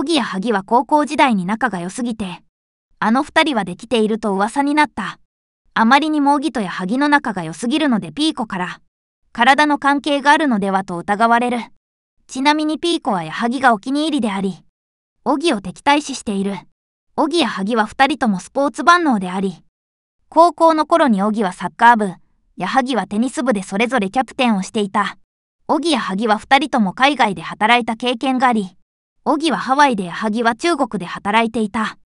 オギやハギは高校時代に仲が良すぎて、あの二人はできていると噂になった。あまりにもオギとやハギの仲が良すぎるのでピーコから、体の関係があるのではと疑われる。ちなみにピーコは矢作がお気に入りであり、オギを敵対視している。オギやハギは2人ともスポーツ万能であり、高校の頃にオギはサッカー部、矢作はテニス部でそれぞれキャプテンをしていた。オギやハギは2人とも海外で働いた経験があり、オギはハワイでハギは中国で働いていた。